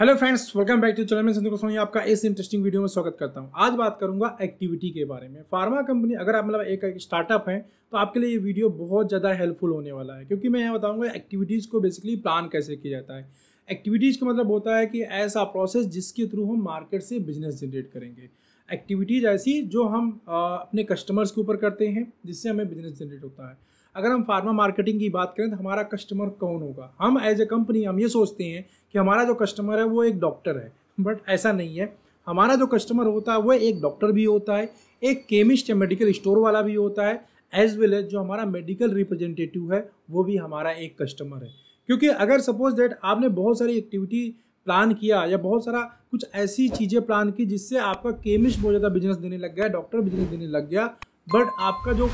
Hello friends welcome back to channel मैं संदीप गोस्वामी आपका इस इंटरेस्टिंग वीडियो में स्वागत करता हूं आज बात करूंगा एक्टिविटी के बारे में फार्मा कंपनी अगर आप मतलब एक, एक स्टार्टअप हैं तो आपके लिए ये वीडियो बहुत ज़्यादा हेल्पफुल होने वाला है क्योंकि मैं यहाँ बताऊँगा एक्टिविटीज़ को बेसिकली प्लान कैसे किया जाता है एक्टिविटीज़ का मतलब होता है कि ऐसा प्रोसेस जिसके थ्रू हम मार्केट से बिजनेस जनरेट करेंगे एक्टिविटीज़ ऐसी जो हम अपने कस्टमर्स के ऊपर करते हैं जिससे हमें बिजनेस जनरेट होता है अगर हम फार्मा मार्केटिंग की बात करें तो हमारा कस्टमर कौन होगा हम एज ए कंपनी हम ये सोचते हैं कि हमारा जो कस्टमर है वो एक डॉक्टर है बट ऐसा नहीं है हमारा जो कस्टमर होता है वह एक डॉक्टर भी होता है एक केमिस्ट या मेडिकल स्टोर वाला भी होता है एज वेल एज जो हमारा मेडिकल रिप्रेजेंटेटिव है वो भी हमारा एक कस्टमर है क्योंकि अगर सपोज डेट आपने बहुत सारी एक्टिविटी प्लान किया या बहुत सारा कुछ ऐसी चीज़ें प्लान की जिससे आपका केमिस्ट बहुत ज़्यादा बिजनेस देने लग गया डॉक्टर बिजनेस देने लग गया बट आपका जो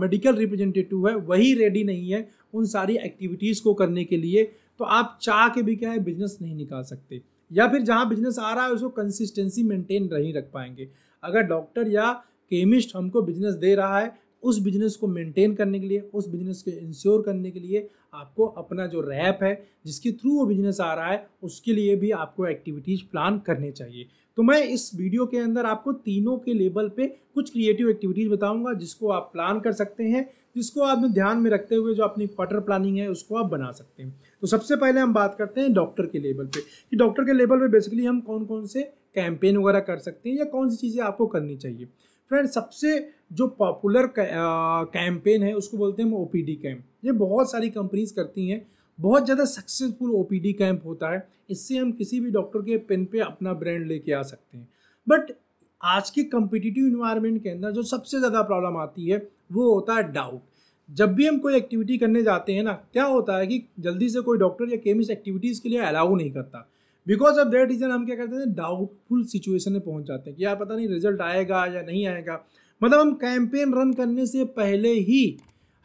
मेडिकल रिप्रेजेंटेटिव है वही रेडी नहीं है उन सारी एक्टिविटीज़ को करने के लिए तो आप चाह के भी क्या है बिजनेस नहीं निकाल सकते या फिर जहाँ बिजनेस आ रहा है उसको कंसिस्टेंसी मेंटेन नहीं रख पाएंगे अगर डॉक्टर या केमिस्ट हमको बिजनेस दे रहा है उस बिजनेस को मेंटेन करने के लिए उस बिजनेस को इंश्योर करने के लिए आपको अपना जो रैप है जिसके थ्रू वो बिजनेस आ रहा है उसके लिए भी आपको एक्टिविटीज़ प्लान करने चाहिए तो मैं इस वीडियो के अंदर आपको तीनों के लेवल पे कुछ क्रिएटिव एक्टिविटीज़ बताऊंगा जिसको आप प्लान कर सकते हैं जिसको आप ध्यान में रखते हुए जो अपनी क्वार्टर प्लानिंग है उसको आप बना सकते हैं तो सबसे पहले हम बात करते हैं डॉक्टर के लेवल पे कि डॉक्टर के लेवल पे बेसिकली हम कौन कौन से कैंपेन वगैरह कर सकते हैं या कौन सी चीज़ें आपको करनी चाहिए फ्रेंड सबसे जो पॉपुलर कैंपेन है उसको बोलते हैं हम ओ कैंप ये बहुत सारी कंपनीज करती हैं बहुत ज़्यादा सक्सेसफुल ओ कैंप होता है इससे हम किसी भी डॉक्टर के पेन पे अपना ब्रांड लेके आ सकते हैं बट आज के कम्पिटिटिव इन्वायरमेंट के अंदर जो सबसे ज़्यादा प्रॉब्लम आती है वो होता है डाउट जब भी हम कोई एक्टिविटी करने जाते हैं ना क्या होता है कि जल्दी से कोई डॉक्टर या केमिस्ट एक्टिविटीज़ के लिए अलाउ नहीं करता बिकॉज ऑफ दैट रीज़न हम क्या करते हैं डाउटफुल सिचुएशन में पहुंच जाते हैं कि यार पता नहीं रिजल्ट आएगा या नहीं आएगा मतलब हम कैंपेन रन करने से पहले ही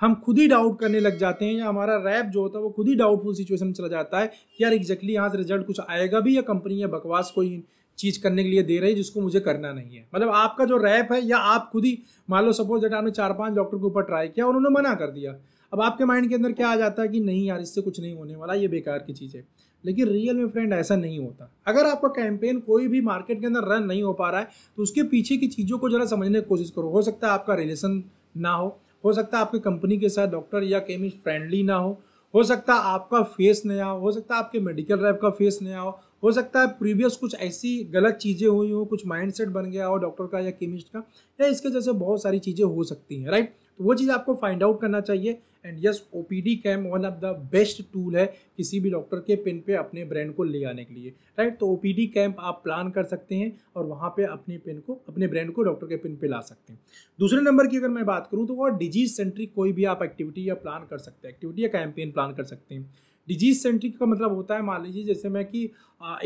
हम खुद ही डाउट करने लग जाते हैं या हमारा रैप जो होता है वो खुद ही डाउटफुल सिचुएशन में चला जाता है यार एग्जैक्टली यहाँ से रिजल्ट कुछ आएगा भी या कंपनी या बकवास कोई चीज़ करने के लिए दे रही है जिसको मुझे करना नहीं है मतलब आपका जो रैप है या आप खुद ही मान लो सपोज जटा आपने चार पांच डॉक्टर के ऊपर ट्राई किया और उन्होंने मना कर दिया अब आपके माइंड के अंदर क्या आ जाता है कि नहीं यार इससे कुछ नहीं होने वाला ये बेकार की चीज़ है लेकिन रियल में फ्रेंड ऐसा नहीं होता अगर आपका कैंपेन कोई भी मार्केट के अंदर रन नहीं हो पा रहा है तो उसके पीछे की चीज़ों को ज़रा समझने की कोशिश करो हो सकता है आपका रिलेशन ना हो हो सकता है आपकी कंपनी के साथ डॉक्टर या केमिस्ट फ्रेंडली ना हो हो सकता है आपका फेस नया हो हो सकता है आपके मेडिकल रैप का फेस नया हो हो सकता है प्रीवियस कुछ ऐसी गलत चीज़ें हुई हो कुछ माइंडसेट बन गया हो डॉक्टर का या केमिस्ट का या इसके जैसे बहुत सारी चीज़ें हो सकती हैं राइट तो वो चीज़ आपको फाइंड आउट करना चाहिए and yes O P D camp one of the best tool है किसी भी डॉक्टर के पिन पे अपने ब्रांड को ले आने के लिए राइट तो ओ पी डी कैम्प आप प्लान कर सकते हैं और वहाँ पे अपने पिन को अपने ब्रांड को डॉक्टर के पिन पे ला सकते हैं दूसरे नंबर की अगर मैं बात करूँ तो वो डिजीज सेंट्रिक कोई भी आप एक्टिविटी या प्लान कर सकते हैं एक्टिविटी या कैंपेन प्लान कर सकते हैं डिजीज सेंट्रिक का मतलब होता है मान लीजिए जैसे मैं कि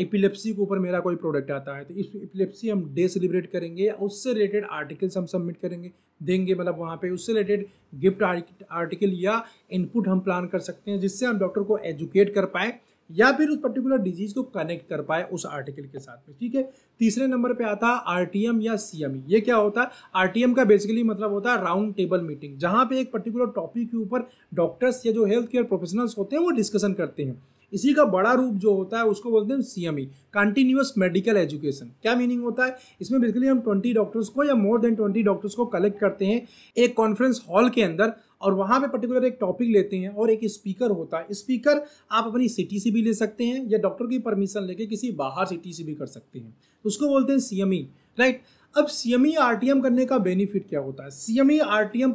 एपिलेप्सी के ऊपर मेरा कोई प्रोडक्ट आता है तो इस एपिलेप्सी हम डे सेलिब्रेट करेंगे या उससे रिलेटेड आर्टिकल्स हम सबमिट करेंगे देंगे मतलब वहाँ पे उससे रिलेटेड गिफ्ट आर्टिकल या इनपुट हम प्लान कर सकते हैं जिससे हम डॉक्टर को एजुकेट कर पाए या फिर उस पर्टिकुलर डिजीज को कनेक्ट कर पाए उस आर्टिकल के साथ में ठीक है तीसरे नंबर पे आता है आरटीएम या सीएमई e। ये क्या होता है आरटीएम का बेसिकली मतलब होता है राउंड टेबल मीटिंग जहां पे एक पर्टिकुलर टॉपिक के ऊपर डॉक्टर्स या जो हेल्थ केयर प्रोफेशनल्स होते हैं वो डिस्कशन करते हैं इसी का बड़ा रूप जो होता है उसको बोलते हैं सीएमई कंटिन्यूस मेडिकल एजुकेशन क्या मीनिंग होता है इसमें बेसिकली हम ट्वेंटी डॉक्टर्स को या मोर देन ट्वेंटी डॉक्टर्स को कलेक्ट करते हैं एक कॉन्फ्रेंस हॉल के अंदर और वहाँ पे पर्टिकुलर एक टॉपिक लेते हैं और एक स्पीकर होता है स्पीकर आप अपनी सिटी से भी ले सकते हैं या डॉक्टर की परमिशन लेके किसी बाहर सिटी से भी कर सकते हैं तो उसको बोलते हैं सी राइट e, अब सी एम e करने का बेनिफिट क्या होता है सी एम e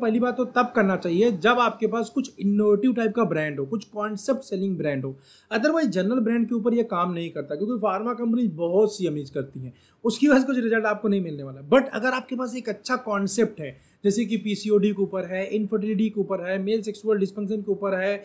पहली बात तो तब करना चाहिए जब आपके पास कुछ इनोवेटिव टाइप का ब्रांड हो कुछ कॉन्सेप्ट सेलिंग ब्रांड हो अदरवाइज जनरल ब्रांड के ऊपर ये काम नहीं करता क्योंकि फार्मा कंपनी बहुत सी करती हैं उसकी वजह से कुछ रिजल्ट आपको नहीं मिलने वाला बट अगर आपके पास एक अच्छा कॉन्सेप्ट है जैसे कि पीसीओडी के ऊपर है इनफर्टिलिटी के ऊपर है मेल सेक्सुअल डिस्फंक्शन के ऊपर है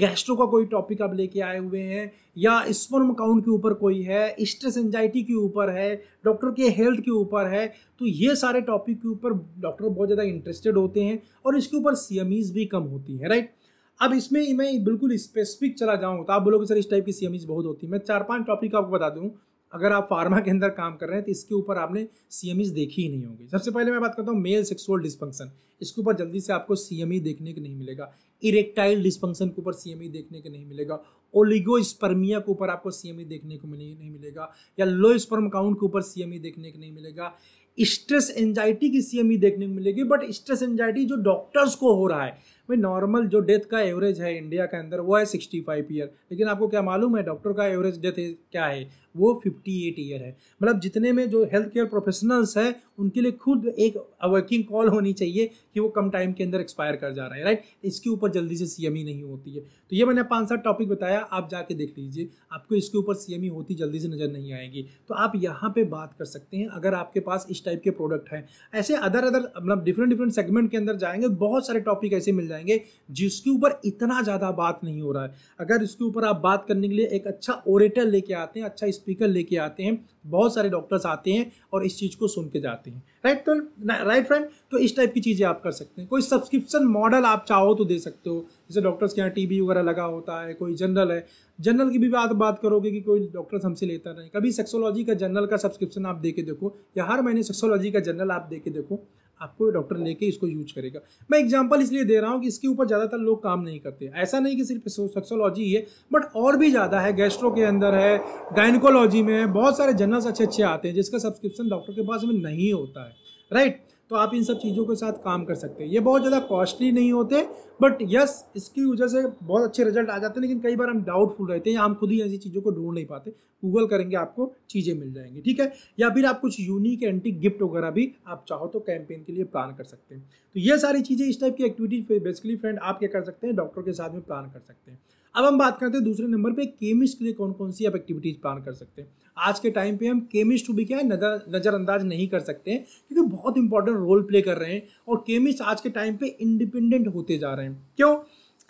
गैस्ट्रो का कोई टॉपिक आप लेके आए हुए हैं या स्पर्म काउंट के ऊपर कोई है स्ट्रेस एंजाइटी के ऊपर है डॉक्टर के हेल्थ के ऊपर है तो ये सारे टॉपिक के ऊपर डॉक्टर बहुत ज़्यादा इंटरेस्टेड होते हैं और इसके ऊपर सी भी कम होती है राइट अब इसमें मैं बिल्कुल स्पेसिफिक चला जाऊँ तो आप बोलोगे सर इस टाइप की सी बहुत होती है मैं चार पाँच टॉपिक आपको बता दूँ अगर आप फार्मा के अंदर काम कर रहे हैं तो इसके ऊपर आपने सी देखी ही नहीं होगी सबसे पहले मैं बात करता हूँ मेल सेक्सुअल डिस्फंक्शन इसके ऊपर जल्दी से आपको सी देखने के नहीं मिलेगा इरेक्टाइल डिस्फंक्शन के ऊपर सी देखने के नहीं मिलेगा ओलिगो स्पर्मिया के ऊपर आपको सी देखने को नहीं मिलेगा या लो स्पर्म काउंट के ऊपर सी e देखने को नहीं मिलेगा स्ट्रेस e एंजाइटी e की सीएमई देखने को मिलेगी बट स्ट्रेस एंजाइटी जो डॉक्टर्स को हो रहा है भाई नॉर्मल जो डेथ का एवरेज है इंडिया के अंदर वो है सिक्सटी फाइव ईयर लेकिन आपको क्या मालूम है डॉक्टर का एवरेज डेथ क्या है वो फिफ्टी एट ईयर है मतलब जितने में जो हेल्थ केयर प्रोफेशनल्स है उनके लिए खुद एक वर्किंग कॉल होनी चाहिए कि वो कम टाइम के अंदर एक्सपायर कर जा रहा है राइट इसके ऊपर जल्दी से सी e नहीं होती है तो ये मैंने पाँच सात टॉपिक बताया आप जाके देख लीजिए आपको इसके ऊपर सी e होती जल्दी से नज़र नहीं आएगी तो आप यहाँ पर बात कर सकते हैं अगर आपके पास इस टाइप के प्रोडक्ट हैं ऐसे अदर अदर मतलब डिफरेंट डिफरेंट सेगमेंट के अंदर जाएंगे बहुत सारे टॉपिक ऐसे मिल जाएंगे जाएंगे जिसके ऊपर इतना ज़्यादा बात नहीं हो रहा है अगर इसके ऊपर आप बात करने के लिए एक अच्छा ओरेटर लेके आते हैं अच्छा स्पीकर लेके आते हैं बहुत सारे डॉक्टर्स आते हैं और इस चीज़ को सुन के जाते हैं राइट तो राइट फ्रेंड तो इस टाइप की चीज़ें आप कर सकते हैं कोई सब्सक्रिप्शन मॉडल आप चाहो तो दे सकते हो जैसे डॉक्टर्स के यहाँ टी वगैरह लगा होता है कोई जनरल है जनरल की भी बात बात करोगे कि कोई डॉक्टर्स हमसे लेता नहीं कभी सेक्सोलॉजी का जनरल का सब्सक्रिप्शन आप दे के देखो या हर महीने सेक्सोलॉजी का जनरल आप दे के देखो आपको डॉक्टर लेके इसको यूज करेगा मैं एग्जाम्पल इसलिए दे रहा हूँ कि इसके ऊपर ज़्यादातर लोग काम नहीं करते ऐसा नहीं कि सिर्फ सेक्सोलॉजी ही है बट और भी ज़्यादा है गैस्ट्रो के अंदर है गाइनकोलॉजी में बहुत सारे जर्नल्स अच्छे अच्छे आते हैं जिसका सब्सक्रिप्शन डॉक्टर के पास में नहीं होता है राइट तो आप इन सब चीज़ों के साथ काम कर सकते हैं ये बहुत ज़्यादा कॉस्टली नहीं होते बट यस इसकी वजह से बहुत अच्छे रिजल्ट आ जाते हैं लेकिन कई बार हम डाउटफुल रहते हैं या हम खुद ही ऐसी चीज़ों को ढूंढ नहीं पाते गूगल करेंगे आपको चीज़ें मिल जाएंगी ठीक है या फिर आप कुछ यूनिक एंटी गिफ्ट वगैरह भी आप चाहो तो कैंपेन के लिए प्लान कर सकते हैं तो ये सारी चीज़ें इस टाइप की एक्टिविटीज बेसिकली फ्रेंड आप क्या कर सकते हैं डॉक्टर के साथ में प्लान कर सकते हैं अब हम बात करते हैं दूसरे नंबर पे केमिस्ट के लिए कौन कौन सी आप एक्टिविटीज प्लान कर सकते हैं आज के टाइम पे हम केमिस्ट को भी क्या है नजर नज़रअंदाज नहीं कर सकते हैं क्योंकि बहुत इंपॉर्टेंट रोल प्ले कर रहे हैं और केमिस्ट आज के टाइम पे इंडिपेंडेंट होते जा रहे हैं क्यों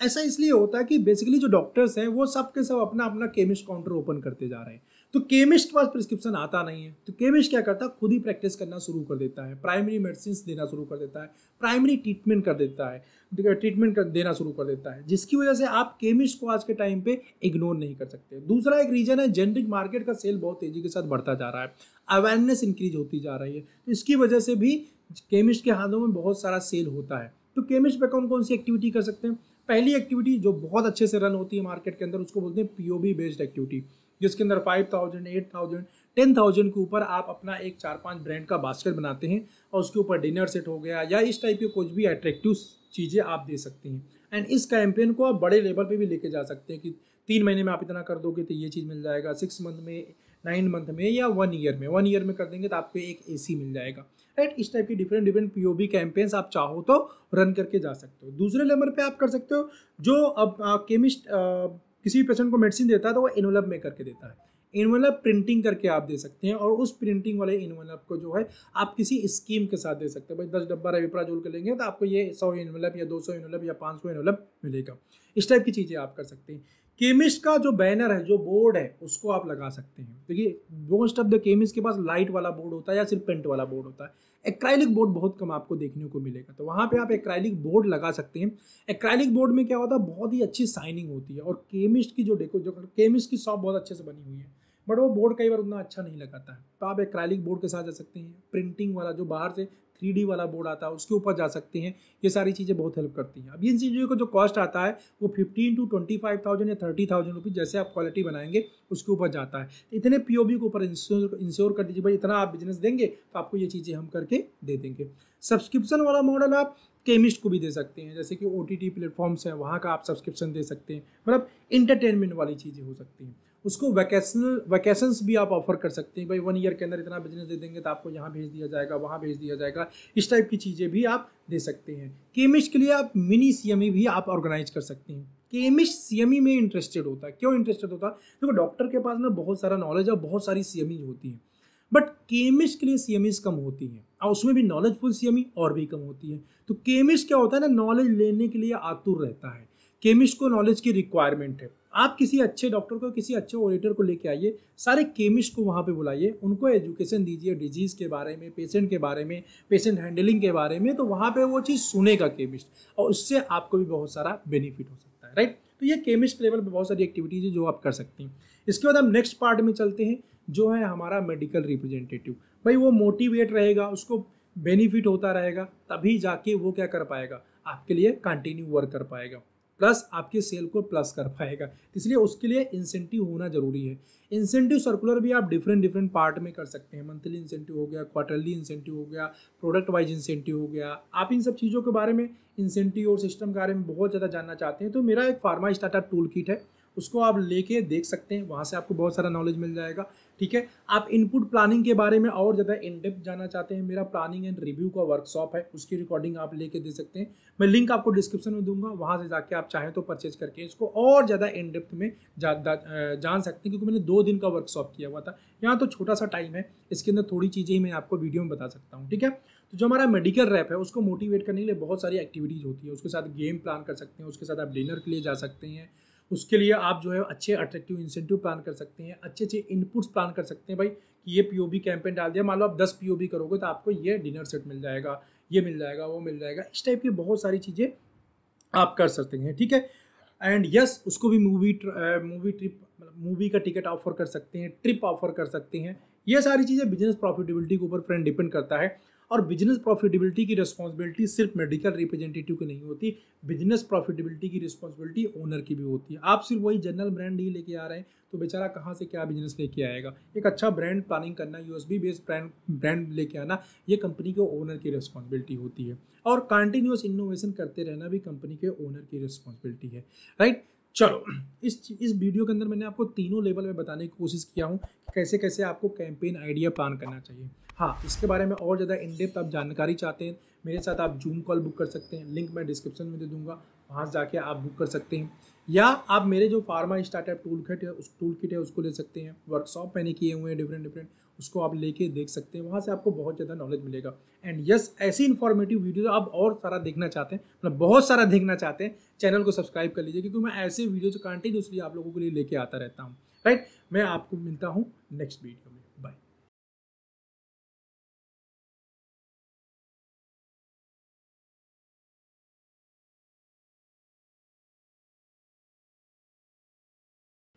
ऐसा इसलिए होता है कि बेसिकली जो डॉक्टर्स हैं वो सब के सब अपना अपना केमिस्ट काउंटर ओपन करते जा रहे हैं तो केमिस्ट के पास प्रिस्क्रिप्शन आता नहीं है तो केमिस्ट क्या करता है खुद ही प्रैक्टिस करना शुरू कर देता है प्राइमरी मेडिसिन देना शुरू कर देता है प्राइमरी ट्रीटमेंट कर देता है ट्रीटमेंट कर देना शुरू कर देता है जिसकी वजह से आप केमिस्ट को आज के टाइम पे इग्नोर नहीं कर सकते दूसरा एक रीजन है जेनरिक मार्केट का सेल बहुत तेजी के साथ बढ़ता जा रहा है अवेयरनेस इंक्रीज होती जा रही है तो इसकी वजह से भी केमिस्ट के हाथों में बहुत सारा सेल होता है तो केमिस्ट पे कौन कौन सी एक्टिविटी कर सकते हैं पहली एक्टिविटी जो बहुत अच्छे से रन होती है मार्केट के अंदर उसको बोलते हैं पीओबी बेस्ड एक्टिविटी जिसके अंदर five thousand eight thousand ten thousand के ऊपर आप अपना एक चार पांच ब्रांड का बास्केट बनाते हैं और उसके ऊपर डिनर सेट हो गया या इस टाइप की कुछ भी अट्रैक्टिव चीज़ें आप दे सकते हैं एंड इस कैंपेन को आप बड़े लेवल पे भी लेके जा सकते हैं कि तीन महीने में आप इतना कर दोगे तो ये चीज़ मिल जाएगा सिक्स मंथ में नाइन मंथ में या वन ईयर में वन ईयर में कर देंगे तो आपको एक ए मिल जाएगा राइट इस टाइप की different different P O B campaigns आप चाहो तो रन करके जा सकते हो दूसरे लेवल पे आप कर सकते हो जो अब केमिस्ट किसी भी पेशेंट को मेडिसिन देता है तो वो इनवलप में करके देता है इनवलप प्रिंटिंग करके आप दे सकते हैं और उस प्रिंटिंग वाले इनवलप को जो है आप किसी स्कीम के साथ दे सकते हैं भाई दस डब्बा जोल कर लेंगे तो आपको ये सौ इनवलप या दो सौ इनवलप या पाँच सौ इनवलप मिलेगा इस टाइप की चीज़ें आप कर सकते हैं केमिस्ट का जो बैनर है जो बोर्ड है उसको आप लगा सकते हैं देखिए मोस्ट ऑफ द केमिस्ट के पास लाइट वाला बोर्ड होता है या सिर्फ पेंट वाला बोर्ड होता है एक्राइलिक बोर्ड बहुत कम आपको देखने को मिलेगा तो वहाँ पे आप एक्राइलिक बोर्ड लगा सकते हैं एक्राइलिक बोर्ड में क्या होता है बहुत ही अच्छी साइनिंग होती है और केमिस्ट की जो डेको जो केमिस्ट की शॉप बहुत अच्छे से बनी हुई है बट वो बोर्ड कई बार उतना अच्छा नहीं लगाता है तो आप एक्राइलिक बोर्ड के साथ जा सकते हैं प्रिंटिंग वाला जो बाहर से थ्री वाला बोर्ड आता है उसके ऊपर जा सकते हैं ये सारी चीज़ें बहुत हेल्प करती हैं अब इन चीज़ों का जो कॉस्ट आता है वो fifteen to twenty five thousand या थर्टी थाउजेंड रुपीज़ जैसे आप क्वालिटी बनाएंगे उसके ऊपर जाता है तो इतने पी के ऊपर इंश्योर कर दीजिए भाई इतना आप बिजनेस देंगे तो आपको ये चीज़ें हम करके दे देंगे सब्सक्रिप्शन वाला मॉडल आप केमिस्ट को भी दे सकते हैं जैसे कि ओ टी प्लेटफॉर्म्स हैं वहाँ का आप सब्सक्रिप्शन दे सकते हैं मतलब इंटरटेनमेंट वाली चीज़ें हो सकती हैं उसको वैकेशनल वैकेशंस भी आप ऑफर कर सकते हैं भाई वन ईयर के अंदर इतना बिजनेस दे देंगे तो आपको यहाँ भेज दिया जाएगा वहाँ भेज दिया जाएगा इस टाइप की चीज़ें भी आप दे सकते हैं केमिस्ट के लिए आप मिनी सी e भी आप ऑर्गेनाइज कर सकते हैं केमिस्ट सी e में इंटरेस्टेड होता है क्यों इंटरेस्टेड होता है देखो डॉक्टर के पास ना बहुत सारा नॉलेज और बहुत सारी सी e होती हैं बट केमिस्ट के लिए सी कम होती हैं और उसमें भी नॉलेजफुल सी और भी कम होती है तो केमिस्ट क्या होता है ना नॉलेज लेने के लिए आतुर रहता है केमिस्ट को नॉलेज की रिक्वायरमेंट है आप किसी अच्छे डॉक्टर को किसी अच्छे ऑडिटर को लेके आइए सारे केमिस्ट को वहाँ पे बुलाइए उनको एजुकेशन दीजिए डिजीज़ के बारे में पेशेंट के बारे में पेशेंट हैंडलिंग के बारे में तो वहाँ पे वो चीज़ सुनेगा केमिस्ट और उससे आपको भी बहुत सारा बेनिफिट हो सकता है राइट तो ये केमिस्ट लेवल पर बहुत सारी एक्टिविटीज़ है जो आप कर सकते हैं इसके बाद हम नेक्स्ट पार्ट में चलते हैं जो है हमारा मेडिकल रिप्रेजेंटेटिव भाई वो मोटिवेट रहेगा उसको बेनिफिट होता रहेगा तभी जाके वो क्या कर पाएगा आपके लिए कंटिन्यू वर्क कर पाएगा प्लस आपकी सेल को प्लस कर पाएगा तो इसलिए उसके लिए इंसेंटिव होना जरूरी है इंसेंटिव सर्कुलर भी आप डिफरेंट डिफरेंट पार्ट में कर सकते हैं मंथली इंसेंटिव हो गया क्वार्टरली इंसेंटिव हो गया प्रोडक्ट वाइज इंसेंटिव हो गया आप इन सब चीज़ों के बारे में इंसेंटिव और सिस्टम के बारे में बहुत ज़्यादा जानना चाहते हैं तो मेरा एक फार्मा स्टार्टअप टूल किट है उसको आप लेके देख सकते हैं वहाँ से आपको बहुत सारा नॉलेज मिल जाएगा ठीक है आप इनपुट प्लानिंग के बारे में और ज़्यादा इनडेप्थ जाना चाहते हैं मेरा प्लानिंग एंड रिव्यू का वर्कशॉप है उसकी रिकॉर्डिंग आप लेके दे सकते हैं मैं लिंक आपको डिस्क्रिप्शन में दूंगा वहाँ से जाके आप चाहें तो परचेज करके इसको और ज़्यादा इनडेप्थ में जा, जान सकते हैं क्योंकि मैंने दो दिन का वर्कशॉप किया हुआ था यहाँ तो छोटा सा टाइम है इसके अंदर थोड़ी चीज़ें ही मैं आपको वीडियो में बता सकता हूँ ठीक है तो जो हमारा मेडिकल रैप है उसको मोटिवेट करने के लिए बहुत सारी एक्टिविटीज़ होती है उसके साथ गेम प्लान कर सकते हैं उसके साथ आप डिनर के लिए जा सकते हैं उसके लिए आप जो है अच्छे अट्रैक्टिव इंसेंटिव प्लान कर सकते हैं अच्छे अच्छे इनपुट्स प्लान कर सकते हैं भाई कि ये पीओबी कैंपेन डाल दिया मान लो आप दस पीओबी करोगे तो आपको ये डिनर सेट मिल जाएगा ये मिल जाएगा वो मिल जाएगा इस टाइप की बहुत सारी चीज़ें आप कर सकते हैं ठीक है एंड यस yes, उसको भी मूवी मूवी ट्रिप मूवी का टिकट ऑफर कर सकते हैं ट्रिप ऑफर कर सकते हैं ये सारी चीज़ें बिजनेस प्रॉफिटेबिलिटी के ऊपर फ्रेंड डिपेंड करता है और बिजनेस प्रॉफिटेबिलिटी की रिस्पॉन्सिबिलिटी सिर्फ मेडिकल रिप्रेजेंटेटिव की नहीं होती बिजनेस प्रॉफिटेबिलिटी की रिस्पॉन्सिबिलिटी ओनर की भी होती है आप सिर्फ वही जनरल ब्रांड ही लेके आ रहे हैं तो बेचारा कहाँ से क्या बिजनेस लेके आएगा एक अच्छा ब्रांड प्लानिंग करना बी बेस्ड ब्रांड ब्रांड लेके आना ये कंपनी के ओनर की रिस्पॉन्सिबिलिटी होती है और कंटिन्यूस इनोवेशन करते रहना भी कंपनी के ओनर की रिस्पॉन्सिबिलिटी है राइट चलो इस इस वीडियो के अंदर मैंने आपको तीनों लेवल में बताने की कोशिश किया हूँ कि कैसे कैसे आपको कैंपेन आइडिया प्लान करना चाहिए हाँ इसके बारे में और ज़्यादा डेप्थ आप जानकारी चाहते हैं मेरे साथ आप जूम कॉल बुक कर सकते हैं लिंक मैं डिस्क्रिप्शन में दे दूँगा वहाँ से जाके आप बुक कर सकते हैं या आप मेरे जो फार्मा स्टार्टअप टूल किट है उस टूल किट है उसको ले सकते हैं वर्कशॉप मैंने किए हुए हैं डिफरेंट डिफरेंट उसको आप लेके देख सकते हैं वहाँ से आपको बहुत ज़्यादा नॉलेज मिलेगा एंड यस ऐसी इन्फॉर्मेटिव वीडियो आप और सारा देखना चाहते हैं मतलब बहुत सारा देखना चाहते हैं चैनल को सब्सक्राइब कर लीजिए क्योंकि मैं ऐसे वीडियोज कंटिन्यूसली आप लोगों के लिए लेके आता रहता हूँ राइट मैं आपको मिलता हूँ नेक्स्ट वीडियो में